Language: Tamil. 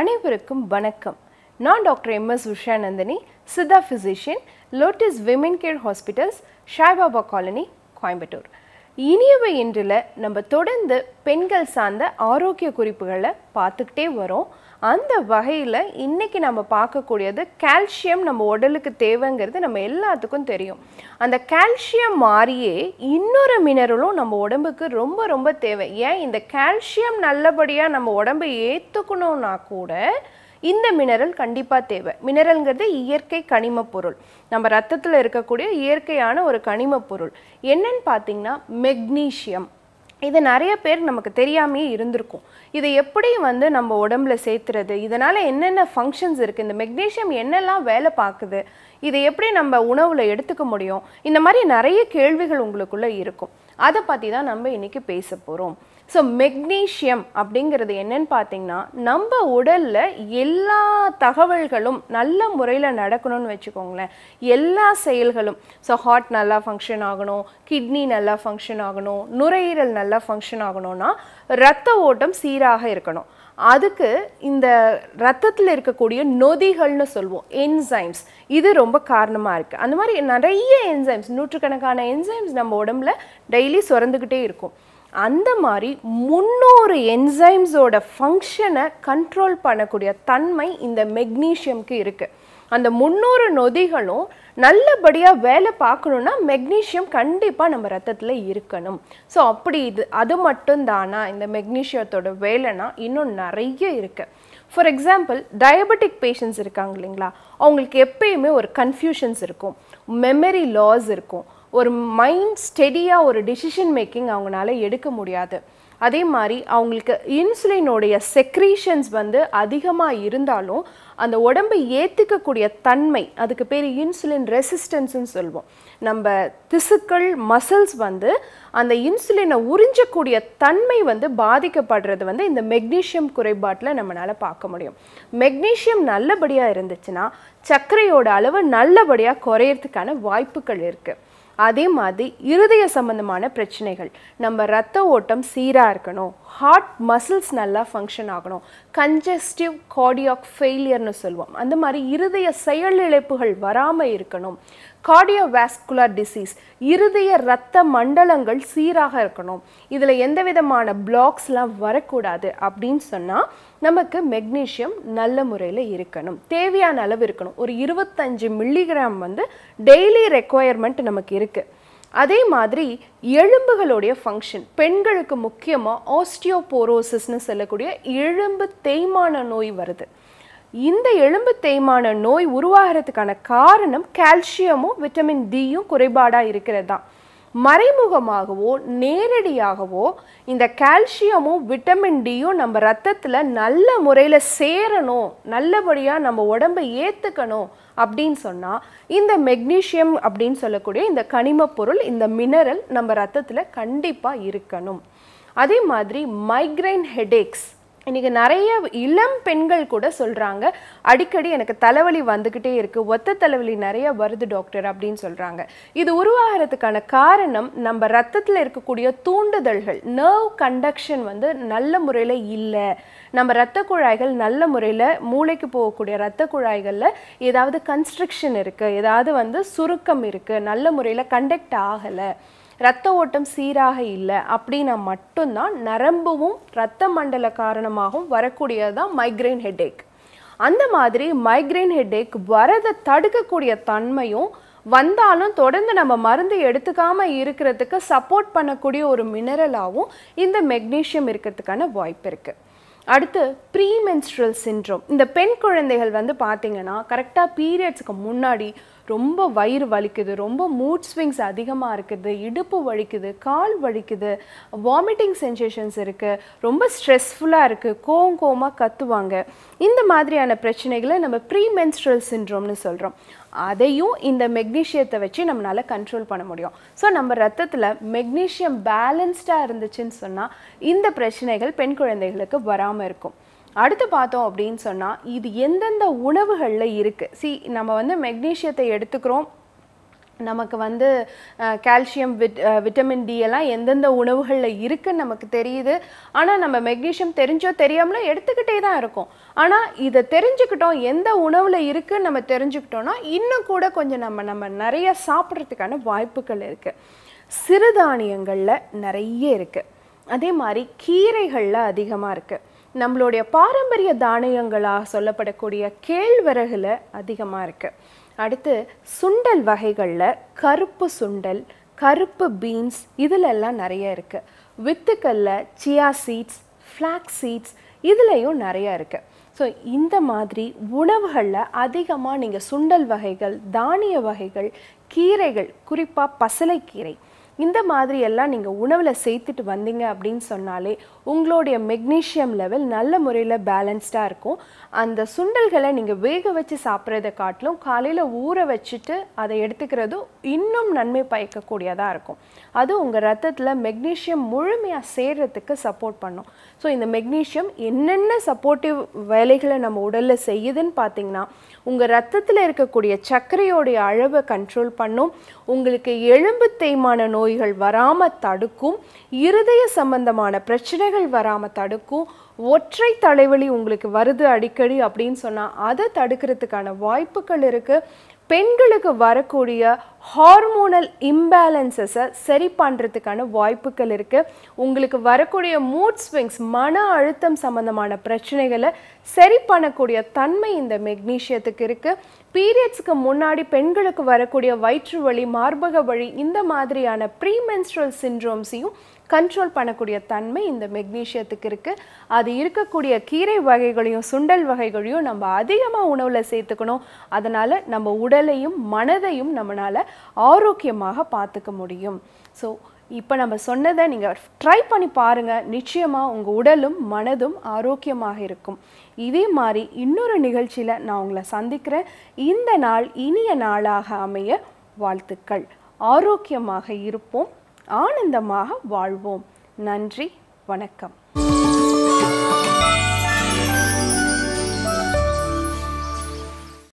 அனைவருக்கும் வணக்கம் நான் doctor M S Ushanandhini Siddha physician Lotus Women Care hospitals Saibaba colony Coimbatore இனியவை இன்றில் நம்ம தொடர்ந்து பெண்கள் சார்ந்த ஆரோக்கிய குறிப்புகளை பார்த்துக்கிட்டே வரோம் அந்த வகையில் இன்றைக்கி நம்ம பார்க்கக்கூடியது கால்சியம் நம்ம உடலுக்கு தேவைங்கிறது நம்ம எல்லாத்துக்கும் தெரியும் அந்த கால்சியம் மாறியே இன்னொரு மினரலும் நம்ம உடம்புக்கு ரொம்ப ரொம்ப தேவை ஏன் இந்த கால்சியம் நல்லபடியாக நம்ம உடம்பை ஏற்றுக்கணும்னா கூட இந்த மினரல் கண்டிப்பாக தேவை மினரல்ங்கிறது இயற்கை கனிம பொருள் நம்ம ரத்தத்தில் இருக்கக்கூடிய இயற்கையான ஒரு கனிம பொருள் என்னன்னு பார்த்தீங்கன்னா மெக்னீஷியம் இது நிறைய பேர் நமக்கு தெரியாமையே இருந்திருக்கும் இதை எப்படி வந்து நம்ம உடம்புல சேர்த்துறது இதனால் என்னென்ன ஃபங்க்ஷன்ஸ் இருக்குது இந்த மெக்னீஷியம் என்னெல்லாம் வேலை பார்க்குது இதை எப்படி நம்ம உணவில் எடுத்துக்க முடியும் இந்த மாதிரி நிறைய கேள்விகள் உங்களுக்குள்ளே இருக்கும் அதை பற்றி தான் நம்ம இன்றைக்கி பேச போகிறோம் ஸோ மெக்னீஷியம் அப்படிங்கிறது என்னன்னு பார்த்தீங்கன்னா நம்ம உடலில் எல்லா தகவல்களும் நல்ல முறையில் நடக்கணும்னு வச்சுக்கோங்களேன் எல்லா செயல்களும் ஸோ ஹார்ட் நல்லா ஃபங்க்ஷன் ஆகணும் கிட்னி நல்லா ஃபங்க்ஷன் ஆகணும் நுரையீரல் நல்லா ஃபங்க்ஷன் ஆகணும்னா ரத்த ஓட்டம் சீராக இருக்கணும் அதுக்கு இந்த ரத்தத்தில் இருக்கக்கூடிய நொதிகள்னு சொல்லுவோம் என்சைம்ஸ் இது ரொம்ப காரணமாக இருக்குது அந்த மாதிரி நிறைய என்சைம்ஸ் நூற்றுக்கணக்கான என்சைம்ஸ் நம்ம உடம்புல டெய்லி சுரந்துக்கிட்டே இருக்கும் அந்த மாதிரி முன்னூறு என்சைம்ஸோட ஃபங்க்ஷனை கண்ட்ரோல் பண்ணக்கூடிய தன்மை இந்த மெக்னீஷியம்க்கு இருக்குது அந்த முந்நூறு நொதிகளும் நல்லபடியாக வேலை பார்க்கணுன்னா மெக்னீஷியம் கண்டிப்பாக நம்ம ரத்தத்தில் இருக்கணும் ஸோ அப்படி இது அது மட்டும்தானா இந்த மெக்னீஷியத்தோட வேலைனா இன்னும் நிறைய இருக்குது ஃபார் எக்ஸாம்பிள் டயபெட்டிக் பேஷண்ட்ஸ் இருக்காங்க இல்லைங்களா அவங்களுக்கு எப்பயுமே ஒரு கன்ஃபியூஷன்ஸ் இருக்கும் மெமரி லாஸ் இருக்கும் ஒரு மைண்ட் ஸ்டெடியாக ஒரு டிசிஷன் மேக்கிங் அவங்களால எடுக்க முடியாது அதே மாதிரி அவங்களுக்கு இன்சுலினுடைய செக்ரீஷன்ஸ் வந்து அதிகமாக இருந்தாலும் அந்த உடம்பை ஏற்றுக்கக்கூடிய தன்மை அதுக்கு பேர் இன்சுலின் ரெசிஸ்டன்ஸ்னு சொல்லுவோம் நம்ம திசுக்கள் மசில்ஸ் வந்து அந்த இன்சுலினை உறிஞ்சக்கூடிய தன்மை வந்து பாதிக்கப்படுறது வந்து இந்த மெக்னீஷியம் குறைபாட்டில் நம்மளால் பார்க்க முடியும் மெக்னீஷியம் நல்லபடியாக இருந்துச்சுன்னா சர்க்கரையோட அளவு நல்லபடியாக குறையிறதுக்கான வாய்ப்புகள் இருக்குது அதே மாதிரி இருதய சம்மந்தமான பிரச்சனைகள் நம்ம ரத்த ஓட்டம் சீராக இருக்கணும் ஹார்ட் மசில்ஸ் நல்லா ஃபங்க்ஷன் ஆகணும் கன்ஜஸ்டிவ் கார்டியாக் ஃபெயிலியர்னு சொல்லுவோம் அந்த மாதிரி இருதய செயலிழப்புகள் வராமல் இருக்கணும் கார்டியோவாஸ்குலர் டிசீஸ் இருதய ரத்த மண்டலங்கள் சீராக இருக்கணும் இதில் எந்த விதமான பிளாக்ஸ்லாம் வரக்கூடாது அப்படின்னு சொன்னால் நமக்கு மெக்னீஷியம் நல்ல முறையில் இருக்கணும் தேவையான அளவு இருக்கணும் ஒரு இருபத்தஞ்சு மில்லிகிராம் வந்து டெய்லி ரெக்குவயர்மெண்ட் நமக்கு இருக்குது அதே மாதிரி எலும்புகளுடைய ஃபங்க்ஷன் பெண்களுக்கு முக்கியமாக ஆஸ்டியோபோரோசிஸ்னு சொல்லக்கூடிய எலும்பு தேய்மான நோய் வருது இந்த எலும்பு தேய்மான நோய் உருவாகிறதுக்கான காரணம் கால்சியமும் விட்டமின் டியும் குறைபாடாக இருக்கிறது தான் மறைமுகமாகவோ நேரடியாகவோ இந்த கால்சியமும் விட்டமின் டியும் நம்ம ரத்தத்தில் நல்ல முறையில் சேரணும் நல்லபடியாக நம்ம உடம்பை ஏற்றுக்கணும் அப்படின்னு சொன்னால் இந்த மெக்னீஷியம் அப்படின்னு சொல்லக்கூடிய இந்த கனிமப் பொருள் இந்த மினரல் நம்ம ரத்தத்தில் கண்டிப்பாக இருக்கணும் அதே மாதிரி மைக்ரைன் ஹெடேக்ஸ் இன்றைக்கி நிறைய இளம் பெண்கள் கூட சொல்கிறாங்க அடிக்கடி எனக்கு தலைவலி வந்துக்கிட்டே இருக்குது ஒத்த தலைவலி நிறைய வருது டாக்டர் அப்படின்னு சொல்கிறாங்க இது உருவாகிறதுக்கான காரணம் நம்ம ரத்தத்தில் இருக்கக்கூடிய தூண்டுதல்கள் நர்வ் கண்டக்ஷன் வந்து நல்ல முறையில் இல்லை நம்ம ரத்த குழாய்கள் நல்ல முறையில் மூளைக்கு போகக்கூடிய ரத்த குழாய்களில் ஏதாவது கன்ஸ்ட்ரக்ஷன் இருக்குது ஏதாவது வந்து சுருக்கம் இருக்குது நல்ல முறையில் கண்டக்ட் ஆகலை ரத்த ஓட்டம் சீராக இல்லை அப்படின்னா மட்டும்தான் நரம்புவும் ரத்த மண்டல காரணமாகவும் வரக்கூடியதுதான் தான் மைக்ரைன் ஹெட்டேக் அந்த மாதிரி மைக்ரைன் ஹெட்டேக் வரதை தடுக்கக்கூடிய தன்மையும் வந்தாலும் தொடர்ந்து நம்ம மருந்து எடுத்துக்காம இருக்கிறதுக்கு சப்போர்ட் பண்ணக்கூடிய ஒரு மினரலாகவும் இந்த மெக்னீஷியம் இருக்கிறதுக்கான வாய்ப்பு இருக்குது அடுத்து ப்ரீமென்ஸ்ட்ரல் சின்ட்ரோம் இந்த பெண் குழந்தைகள் வந்து பார்த்திங்கன்னா கரெக்டாக பீரியட்ஸுக்கு முன்னாடி ரொம்ப வயிறு வலிக்குது ரொம்ப மூட் ஸ்விங்ஸ் அதிகமாக இருக்குது இடுப்பு வலிக்குது கால் வலிக்குது வாமிட்டிங் சென்சேஷன்ஸ் இருக்குது ரொம்ப ஸ்ட்ரெஸ்ஃபுல்லாக இருக்குது கோம் கோமாக கத்துவாங்க இந்த மாதிரியான பிரச்சனைகளை நம்ம ப்ரீமென்ஸ்ட்ரல் சின்ட்ரோம்னு சொல்கிறோம் அதையும் இந்த மெக்னீஷியத்தை வச்சு நம்மளால் கண்ட்ரோல் பண்ண முடியும் ஸோ நம்ம ரத்தத்தில் மெக்னீஷியம் பேலன்ஸ்டாக இருந்துச்சுன்னு சொன்னால் இந்த பிரச்சனைகள் பெண் குழந்தைகளுக்கு வராமல் இல்லாமல் இருக்கும் அடுத்து பார்த்தோம் அப்படின்னு சொன்னால் இது எந்தெந்த உணவுகளில் இருக்குது சி நம்ம வந்து மெக்னீஷியத்தை எடுத்துக்கிறோம் நமக்கு வந்து கால்சியம் விட் விட்டமின் டி எல்லாம் எந்தெந்த உணவுகளில் இருக்குன்னு நமக்கு தெரியுது ஆனால் நம்ம மெக்னீஷியம் தெரிஞ்சோ தெரியாமலோ எடுத்துக்கிட்டே தான் இருக்கும் ஆனால் இதை தெரிஞ்சுக்கிட்டோம் எந்த உணவில் இருக்குன்னு நம்ம தெரிஞ்சுக்கிட்டோம்னா இன்னும் கூட கொஞ்சம் நம்ம நம்ம நிறைய சாப்பிட்றதுக்கான வாய்ப்புகள் இருக்குது சிறுதானியங்களில் நிறைய இருக்குது அதே மாதிரி கீரைகளில் அதிகமாக இருக்குது நம்மளுடைய பாரம்பரிய தானியங்களாக சொல்லப்படக்கூடிய கேழ்வரகில் அதிகமாக இருக்குது அடுத்து சுண்டல் வகைகளில் கருப்பு சுண்டல் கருப்பு பீன்ஸ் இதிலெல்லாம் நிறைய இருக்குது வித்துக்களில் சியா சீட்ஸ் ஃப்ளாக் சீட்ஸ் இதுலேயும் நிறைய இருக்குது ஸோ இந்த மாதிரி உணவுகளில் அதிகமாக நீங்கள் சுண்டல் வகைகள் தானிய வகைகள் கீரைகள் குறிப்பாக பசலைக்கீரை இந்த மாதிரி எல்லாம் நீங்கள் உணவில் சேர்த்துட்டு வந்தீங்க அப்படின்னு சொன்னாலே உங்களுடைய மெக்னீஷியம் லெவல் நல்ல முறையில் பேலன்ஸ்டாக இருக்கும் அந்த சுண்டல்களை நீங்கள் வேக வச்சு சாப்பிட்றத காட்டிலும் காலையில் ஊற வச்சுட்டு அதை எடுத்துக்கிறதும் இன்னும் நன்மை பயக்கக்கூடியதாக இருக்கும் அது உங்கள் ரத்தத்தில் மெக்னீஷியம் முழுமையாக சேர்றதுக்கு சப்போர்ட் பண்ணும் ஸோ இந்த மெக்னீஷியம் என்னென்ன சப்போர்ட்டிவ் வேலைகளை நம்ம உடலில் செய்யுதுன்னு பார்த்தீங்கன்னா உங்கள் ரத்தத்தில் இருக்கக்கூடிய சர்க்கரையோடைய அளவை கண்ட்ரோல் பண்ணும் உங்களுக்கு எலும்பு தேய்மான நோய் நோய்கள் வராமல் தடுக்கும் இருதய சம்பந்தமான பிரச்சனைகள் வராமல் தடுக்கும் ஒற்றை தலைவலி உங்களுக்கு வருது அடிக்கடி அப்படின்னு சொன்னால் அதை தடுக்கிறதுக்கான வாய்ப்புகள் இருக்குது பெண்களுக்கு வரக்கூடிய ஹார்மோனல் இம்பேலன்சஸை சரி பண்ணுறதுக்கான வாய்ப்புகள் இருக்குது உங்களுக்கு வரக்கூடிய மூட் ஸ்விங்ஸ் மன அழுத்தம் சம்மந்தமான பிரச்சனைகளை சரி பண்ணக்கூடிய தன்மை இந்த மெக்னீஷியத்துக்கு இருக்குது பீரியட்ஸுக்கு முன்னாடி பெண்களுக்கு வரக்கூடிய வயிற்று வலி மார்பக வழி இந்த மாதிரியான ப்ரீமென்ஸ்ட்ரல் சின்ட்ரோம்ஸையும் கண்ட்ரோல் பண்ணக்கூடிய தன்மை இந்த மெக்னீஷியத்துக்கு இருக்குது அது இருக்கக்கூடிய கீரை வகைகளையும் சுண்டல் வகைகளையும் நம்ம அதிகமாக உணவில் சேர்த்துக்கணும் அதனால் நம்ம உடலையும் மனதையும் நம்மளால் ஆரோக்கியமாக பார்த்துக்க முடியும் ஸோ இப்போ நம்ம சொன்னதை நீங்கள் ட்ரை பண்ணி பாருங்கள் நிச்சயமாக உங்கள் உடலும் மனதும் ஆரோக்கியமாக இருக்கும் இதே மாதிரி இன்னொரு நிகழ்ச்சியில் நான் உங்களை சந்திக்கிறேன் இந்த நாள் இனிய நாளாக அமைய வாழ்த்துக்கள் ஆரோக்கியமாக இருப்போம் ஆனந்தமாக வாழ்வோம் நன்றி வணக்கம்